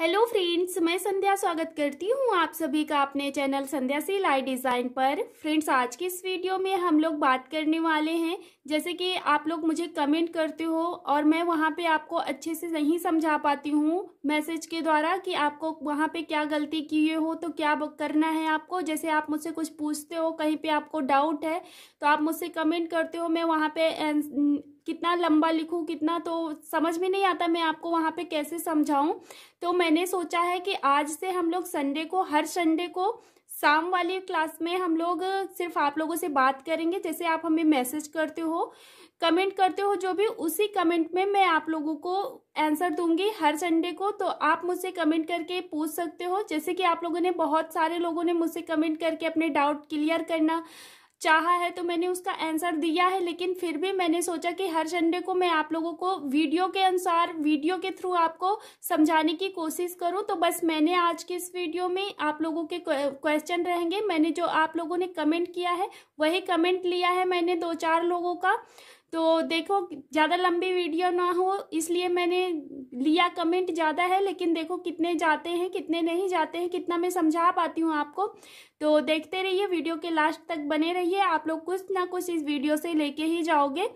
hello friends मैं संध्या स्वागत करती हूँ आप सभी का अपने चैनल संध्या से लाई डिज़ाइन पर फ्रेंड्स आज के इस वीडियो में हम लोग बात करने वाले हैं जैसे कि आप लोग मुझे कमेंट करते हो और मैं वहाँ पे आपको अच्छे से नहीं समझा पाती हूँ मैसेज के द्वारा कि आपको वहाँ पे क्या गलती किए हो तो क्या करना है आपको जैसे आप मुझसे कुछ पूछते हो कहीं पर आपको डाउट है तो आप मुझसे कमेंट करते हो मैं वहाँ पर कितना लंबा लिखूँ कितना तो समझ में नहीं आता मैं आपको वहाँ पे कैसे समझाऊँ तो मैंने सोचा है कि आज से हम लोग संडे को हर संडे को शाम वाली क्लास में हम लोग सिर्फ आप लोगों से बात करेंगे जैसे आप हमें मैसेज करते हो कमेंट करते हो जो भी उसी कमेंट में मैं आप लोगों को आंसर दूंगी हर संडे को तो आप मुझसे कमेंट करके पूछ सकते हो जैसे कि आप लोगों ने बहुत सारे लोगों ने मुझसे कमेंट करके अपने डाउट क्लियर करना चाहा है तो मैंने उसका आंसर दिया है लेकिन फिर भी मैंने सोचा कि हर संडे को मैं आप लोगों को वीडियो के अनुसार वीडियो के थ्रू आपको समझाने की कोशिश करूं तो बस मैंने आज के इस वीडियो में आप लोगों के क्वेश्चन रहेंगे मैंने जो आप लोगों ने कमेंट किया है वही कमेंट लिया है मैंने दो चार लोगों का तो देखो ज़्यादा लंबी वीडियो ना हो इसलिए मैंने लिया कमेंट ज़्यादा है लेकिन देखो कितने जाते हैं कितने नहीं जाते हैं कितना मैं समझा पाती हूँ आपको तो देखते रहिए वीडियो के लास्ट तक बने रहिए आप लोग कुछ ना कुछ इस वीडियो से लेके ही जाओगे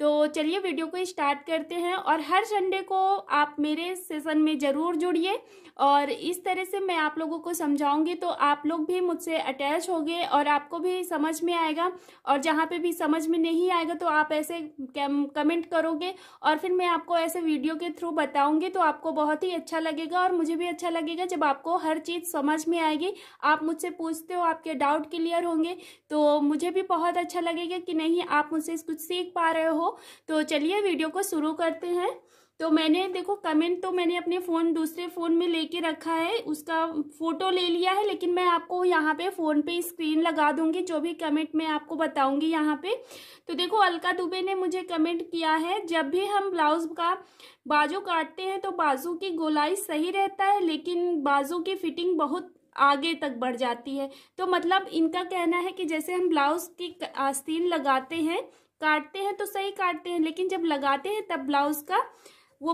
तो चलिए वीडियो को स्टार्ट करते हैं और हर संडे को आप मेरे सेशन में ज़रूर जुड़िए और इस तरह से मैं आप लोगों को समझाऊंगी तो आप लोग भी मुझसे अटैच होंगे और आपको भी समझ में आएगा और जहाँ पे भी समझ में नहीं आएगा तो आप ऐसे कमेंट करोगे और फिर मैं आपको ऐसे वीडियो के थ्रू बताऊँगी तो आपको बहुत ही अच्छा लगेगा और मुझे भी अच्छा लगेगा जब आपको हर चीज़ समझ में आएगी आप मुझसे पूछते हो आपके डाउट क्लियर होंगे तो मुझे भी बहुत अच्छा लगेगा कि नहीं आप मुझसे कुछ सीख पा रहे हो तो चलिए वीडियो को शुरू करते हैं तो मैंने देखो कमेंट तो मैंने अपने फ़ोन दूसरे फ़ोन में लेके रखा है उसका फ़ोटो ले लिया है लेकिन मैं आपको यहाँ पे फ़ोन पे स्क्रीन लगा दूंगी जो भी कमेंट मैं आपको बताऊंगी यहाँ पे तो देखो अलका दुबे ने मुझे कमेंट किया है जब भी हम ब्लाउज़ का बाजू काटते हैं तो बाजू की गोलाई सही रहता है लेकिन बाजू की फिटिंग बहुत आगे तक बढ़ जाती है तो मतलब इनका कहना है कि जैसे हम ब्लाउज़ की आस्तीन लगाते हैं काटते हैं तो सही काटते हैं लेकिन जब लगाते हैं तब ब्लाउज का वो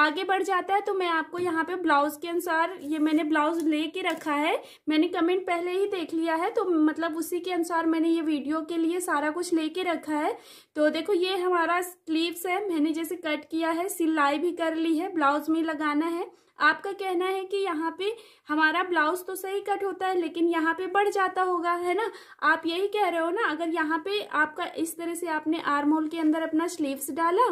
आगे बढ़ जाता है तो मैं आपको यहाँ पे ब्लाउज के अनुसार ये मैंने ब्लाउज ले के रखा है मैंने कमेंट पहले ही देख लिया है तो मतलब उसी के अनुसार मैंने ये वीडियो के लिए सारा कुछ ले के रखा है तो देखो ये हमारा स्लीव्स है मैंने जैसे कट किया है सिलाई भी कर ली है ब्लाउज में लगाना है आपका कहना है कि यहाँ पे हमारा ब्लाउज तो सही कट होता है लेकिन यहाँ पे बढ़ जाता होगा है ना आप यही कह रहे हो ना अगर यहाँ पे आपका इस तरह से आपने आर्म होल के अंदर अपना स्लीव्स डाला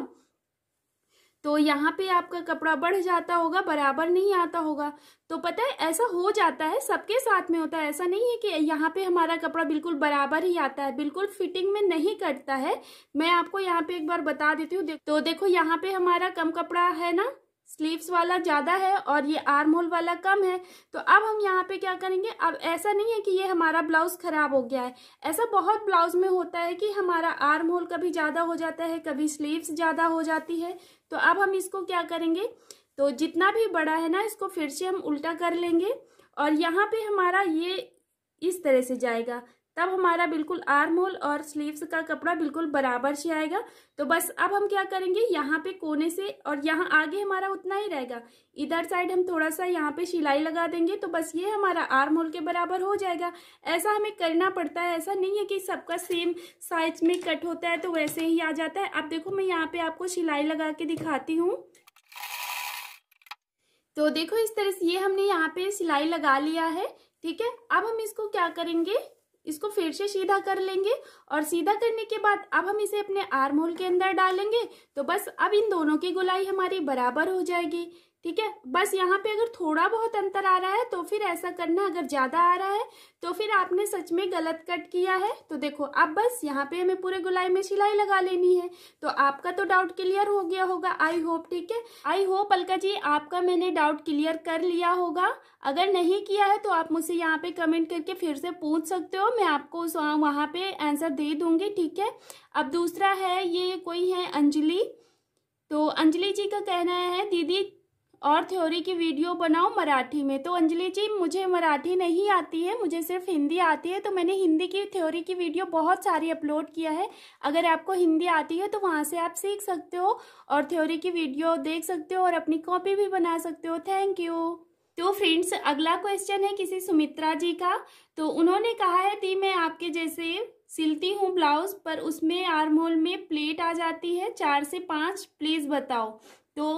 तो यहाँ पे आपका कपड़ा बढ़ जाता होगा बराबर नहीं आता होगा तो पता है ऐसा हो जाता है सबके साथ में होता है ऐसा नहीं है कि यहाँ पे हमारा कपड़ा बिल्कुल बराबर ही आता है बिल्कुल फिटिंग में नहीं कटता है मैं आपको यहाँ पे एक बार बता देती हूँ तो देखो यहाँ पे हमारा कम कपड़ा है ना स्लीव्स वाला ज़्यादा है और ये आर्म होल वाला कम है तो अब हम यहाँ पे क्या करेंगे अब ऐसा नहीं है कि ये हमारा ब्लाउज़ ख़राब हो गया है ऐसा बहुत ब्लाउज़ में होता है कि हमारा आर्म होल कभी ज़्यादा हो जाता है कभी स्लीव्स ज़्यादा हो जाती है तो अब हम इसको क्या करेंगे तो जितना भी बड़ा है ना इसको फिर से हम उल्टा कर लेंगे और यहाँ पे हमारा ये इस तरह से जाएगा तब हमारा बिल्कुल आर्म होल और स्लीव्स का कपड़ा बिल्कुल बराबर से आएगा तो बस अब हम क्या करेंगे यहाँ पे कोने से और यहाँ आगे हमारा उतना ही रहेगा इधर साइड हम थोड़ा सा यहाँ पे सिलाई लगा देंगे तो बस ये हमारा आर्म होल के बराबर हो जाएगा ऐसा हमें करना पड़ता है ऐसा नहीं है कि सबका सेम साइज में कट होता है तो वैसे ही आ जाता है अब देखो मैं यहाँ पे आपको सिलाई लगा के दिखाती हूँ तो देखो इस तरह से ये हमने यहाँ पे सिलाई लगा लिया है ठीक है अब हम इसको क्या करेंगे इसको फिर से सीधा कर लेंगे और सीधा करने के बाद अब हम इसे अपने आर्म होल के अंदर डालेंगे तो बस अब इन दोनों की गुलाई हमारी बराबर हो जाएगी ठीक है बस यहाँ पे अगर थोड़ा बहुत अंतर आ रहा है तो फिर ऐसा करना अगर ज़्यादा आ रहा है तो फिर आपने सच में गलत कट किया है तो देखो अब बस यहाँ पे हमें पूरे गुलाई में सिलाई लगा लेनी है तो आपका तो डाउट क्लियर हो गया होगा आई होप ठीक है आई होप अलका जी आपका मैंने डाउट क्लियर कर लिया होगा अगर नहीं किया है तो आप मुझसे यहाँ पे कमेंट करके फिर से पूछ सकते हो मैं आपको उस पे आंसर दे दूंगी ठीक है अब दूसरा है ये कोई है अंजलि तो अंजलि जी का कहना है दीदी और थ्योरी की वीडियो बनाओ मराठी में तो अंजलि जी मुझे मराठी नहीं आती है मुझे सिर्फ हिंदी आती है तो मैंने हिंदी की थ्योरी की वीडियो बहुत सारी अपलोड किया है अगर आपको हिंदी आती है तो वहाँ से आप सीख सकते हो और थ्योरी की वीडियो देख सकते हो और अपनी कॉपी भी बना सकते हो थैंक यू तो फ्रेंड्स अगला क्वेश्चन है किसी सुमित्रा जी का तो उन्होंने कहा है दी मैं आपके जैसे सिलती हूँ ब्लाउज पर उसमें आर्म होल में प्लेट आ जाती है चार से पाँच प्लीज़ बताओ तो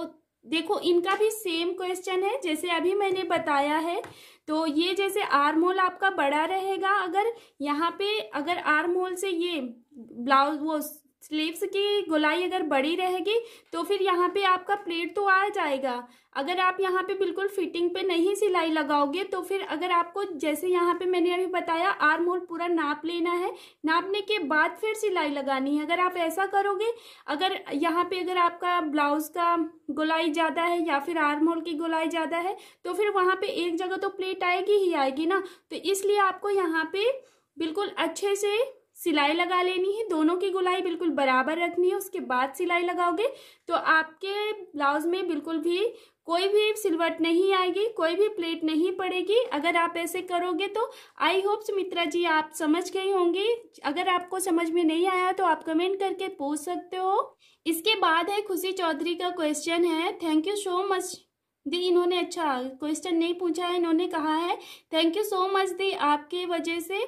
देखो इनका भी सेम क्वेश्चन है जैसे अभी मैंने बताया है तो ये जैसे आर मोल आपका बड़ा रहेगा अगर यहाँ पे अगर आर मोल से ये ब्लाउज वो स्लीव्स की गोलाई अगर बड़ी रहेगी तो फिर यहाँ पे आपका प्लेट तो आ जाएगा अगर आप यहाँ पे बिल्कुल फिटिंग पे नहीं सिलाई लगाओगे तो फिर अगर आपको जैसे यहाँ पे मैंने अभी बताया आर्म होल पूरा नाप लेना है नापने के बाद फिर सिलाई लगानी है अगर आप ऐसा करोगे अगर यहाँ पे अगर आपका ब्लाउज़ का गोलाई ज़्यादा है या फिर आर्म होल की गोलाई ज़्यादा है तो फिर वहाँ पर एक जगह तो प्लेट आएगी ही आएगी ना तो इसलिए आपको यहाँ पर बिल्कुल अच्छे से सिलाई लगा लेनी है दोनों की गुलाई बिल्कुल बराबर रखनी है उसके बाद सिलाई लगाओगे तो आपके ब्लाउज में बिल्कुल भी कोई भी सिलवट नहीं आएगी कोई भी प्लेट नहीं पड़ेगी अगर आप ऐसे करोगे तो आई होप सुमित्रा जी आप समझ गए होंगे अगर आपको समझ में नहीं आया तो आप कमेंट करके पूछ सकते हो इसके बाद है खुशी चौधरी का क्वेश्चन है थैंक यू सो मच दी इन्होंने अच्छा क्वेश्चन नहीं पूछा है इन्होंने कहा है थैंक यू सो मच दी आपकी वजह से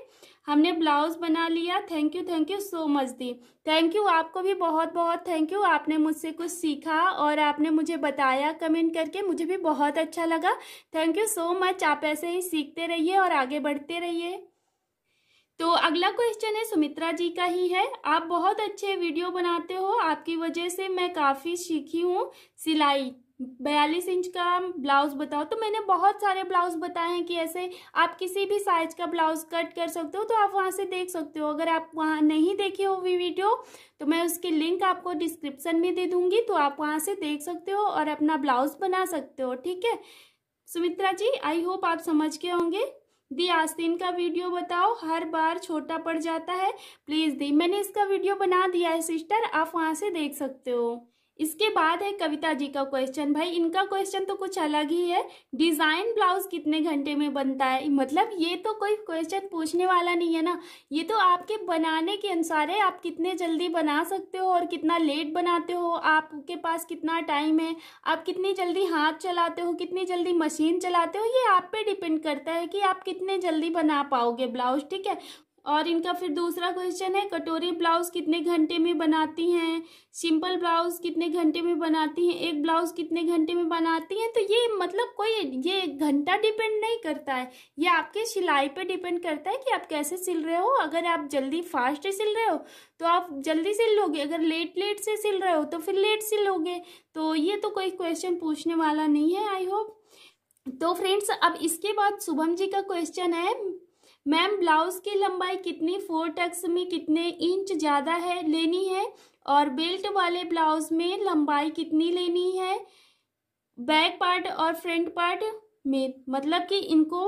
हमने ब्लाउज बना लिया thank you thank you so much दी थैंक यू आपको भी बहुत बहुत थैंक यू आपने मुझसे कुछ सीखा और आपने मुझे बताया कमेंट करके मुझे भी बहुत अच्छा लगा थैंक यू सो मच आप ऐसे ही सीखते रहिए और आगे बढ़ते रहिए तो अगला क्वेश्चन है सुमित्रा जी का ही है आप बहुत अच्छे वीडियो बनाते हो आपकी वजह से मैं काफ़ी सीखी हूँ सिलाई बयालीस इंच का ब्लाउज बताओ तो मैंने बहुत सारे ब्लाउज बताए हैं कि ऐसे आप किसी भी साइज का ब्लाउज कट कर सकते हो तो आप वहाँ से देख सकते हो अगर आप वहाँ नहीं देखे हो वीडियो तो मैं उसकी लिंक आपको डिस्क्रिप्शन में दे दूंगी तो आप वहाँ से देख सकते हो और अपना ब्लाउज बना सकते हो ठीक है सुमित्रा जी आई होप आप समझ के होंगे दी आस्तीन का वीडियो बताओ हर बार छोटा पड़ जाता है प्लीज़ दी मैंने इसका वीडियो बना दिया है सिस्टर आप वहाँ से देख सकते हो इसके बाद है कविता जी का क्वेश्चन भाई इनका क्वेश्चन तो कुछ अलग ही है डिज़ाइन ब्लाउज कितने घंटे में बनता है मतलब ये तो कोई क्वेश्चन पूछने वाला नहीं है ना ये तो आपके बनाने के अनुसार है आप कितने जल्दी बना सकते हो और कितना लेट बनाते हो आपके पास कितना टाइम है आप कितनी जल्दी हाथ चलाते हो कितनी जल्दी मशीन चलाते हो ये आप पे डिपेंड करता है कि आप कितने जल्दी बना पाओगे ब्लाउज ठीक है और इनका फिर दूसरा क्वेश्चन है कटोरी ब्लाउज़ कितने घंटे में बनाती हैं सिंपल ब्लाउज़ कितने घंटे में बनाती हैं एक ब्लाउज़ कितने घंटे में बनाती हैं तो ये मतलब कोई ये घंटा डिपेंड नहीं करता है ये आपके सिलाई पे डिपेंड करता है कि आप कैसे सिल रहे हो अगर आप जल्दी फास्ट सिल रहे हो तो आप जल्दी सिल लोगे अगर लेट लेट से सिल रहे हो तो फिर लेट सिलोगे तो ये तो कोई क्वेश्चन पूछने वाला नहीं है आई होप तो फ्रेंड्स अब इसके बाद शुभम जी का क्वेश्चन है मैम ब्लाउज की लंबाई कितनी फोर टक्स में कितने इंच ज़्यादा है लेनी है और बेल्ट वाले ब्लाउज में लंबाई कितनी लेनी है बैक पार्ट और फ्रंट पार्ट में मतलब कि इनको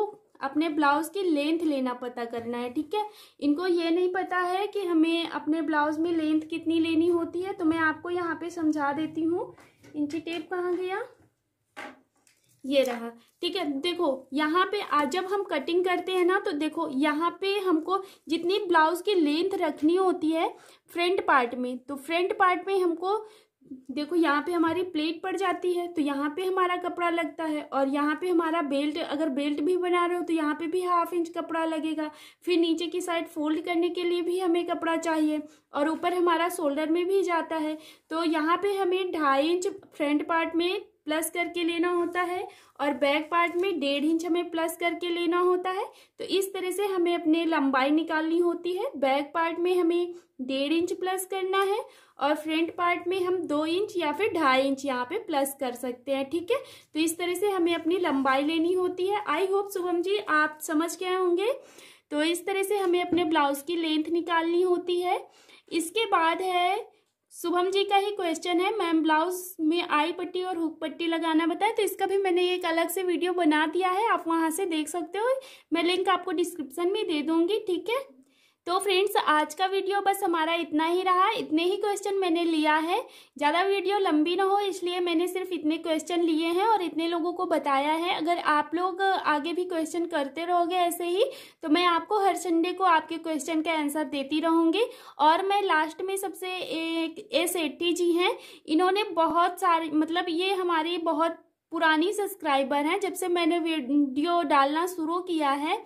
अपने ब्लाउज की लेंथ लेना पता करना है ठीक है इनको ये नहीं पता है कि हमें अपने ब्लाउज में लेंथ कितनी लेनी होती है तो मैं आपको यहाँ पे समझा देती हूँ इंची टेप कहाँ गया ये रहा ठीक है देखो यहाँ पे आज जब हम कटिंग करते हैं ना तो देखो यहाँ पे हमको जितनी ब्लाउज की लेंथ रखनी होती है फ्रंट पार्ट में तो फ्रंट पार्ट में हमको देखो यहाँ पे हमारी प्लेट पड़ जाती है तो यहाँ पे हमारा कपड़ा लगता है और यहाँ पे हमारा बेल्ट अगर बेल्ट भी बना रहे हो तो यहाँ पे भी हाफ इंच कपड़ा लगेगा फिर नीचे की साइड फोल्ड करने के लिए भी हमें कपड़ा चाहिए और ऊपर हमारा शोल्डर में भी जाता है तो यहाँ पे हमें ढाई इंच फ्रंट पार्ट में प्लस करके लेना होता है और बैक पार्ट में डेढ़ इंच हमें प्लस करके लेना होता है तो इस तरह से हमें अपने लंबाई निकालनी होती है बैक पार्ट में हमें डेढ़ इंच प्लस करना है और फ्रंट पार्ट में हम दो इंच या फिर ढाई इंच यहाँ पे प्लस कर सकते हैं ठीक है तो इस तरह से हमें अपनी लंबाई लेनी होती है आई होप शुभम जी आप समझ गए होंगे तो इस तरह से हमें अपने ब्लाउज की लेंथ निकालनी होती है इसके बाद है शुभम जी का ही क्वेश्चन है मैम ब्लाउज में आई पट्टी और हुक पट्टी लगाना बताए तो इसका भी मैंने एक अलग से वीडियो बना दिया है आप वहाँ से देख सकते हो मैं लिंक आपको डिस्क्रिप्शन में दे दूँगी ठीक है तो फ्रेंड्स आज का वीडियो बस हमारा इतना ही रहा इतने ही क्वेश्चन मैंने लिया है ज़्यादा वीडियो लंबी ना हो इसलिए मैंने सिर्फ इतने क्वेश्चन लिए हैं और इतने लोगों को बताया है अगर आप लोग आगे भी क्वेश्चन करते रहोगे ऐसे ही तो मैं आपको हर संडे को आपके क्वेश्चन का आंसर देती रहूँगी और मैं लास्ट में सबसे एक ए सेठी जी हैं इन्होंने बहुत सारे मतलब ये हमारी बहुत पुरानी सब्सक्राइबर हैं जब से मैंने वीडियो डालना शुरू किया है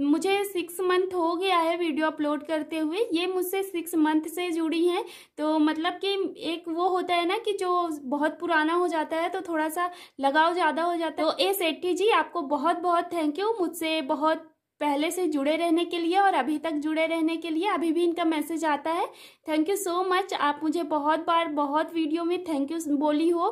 मुझे सिक्स मंथ हो गया है वीडियो अपलोड करते हुए ये मुझसे सिक्स मंथ से जुड़ी हैं तो मतलब कि एक वो होता है ना कि जो बहुत पुराना हो जाता है तो थोड़ा सा लगाव ज़्यादा हो जाता है तो ए सेठी जी आपको बहुत बहुत थैंक यू मुझसे बहुत पहले से जुड़े रहने के लिए और अभी तक जुड़े रहने के लिए अभी भी इनका मैसेज आता है थैंक यू सो मच आप मुझे बहुत बार बहुत वीडियो में थैंक यू बोली हो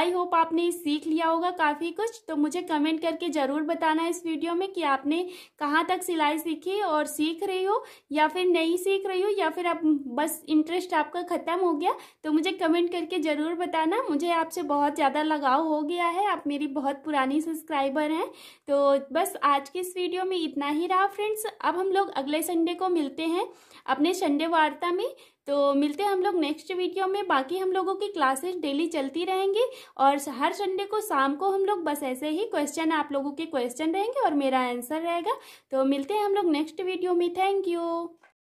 आई होप आपने सीख लिया होगा काफ़ी कुछ तो मुझे कमेंट करके ज़रूर बताना इस वीडियो में कि आपने कहाँ तक सिलाई सीखी और सीख रही हो या फिर नहीं सीख रही हो या फिर आप बस इंटरेस्ट आपका ख़त्म हो गया तो मुझे कमेंट करके ज़रूर बताना मुझे आपसे बहुत ज़्यादा लगाव हो गया है आप मेरी बहुत पुरानी सब्सक्राइबर हैं तो बस आज के इस वीडियो में इतना ही रहा फ्रेंड्स अब हम लोग अगले संडे को मिलते हैं अपने संडे वार्ता में तो मिलते हैं हम लोग नेक्स्ट वीडियो में बाकी हम लोगों की क्लासेस डेली चलती रहेंगी और हर संडे को शाम को हम लोग बस ऐसे ही क्वेश्चन आप लोगों के क्वेश्चन रहेंगे और मेरा आंसर रहेगा तो मिलते हैं हम लोग नेक्स्ट वीडियो में थैंक यू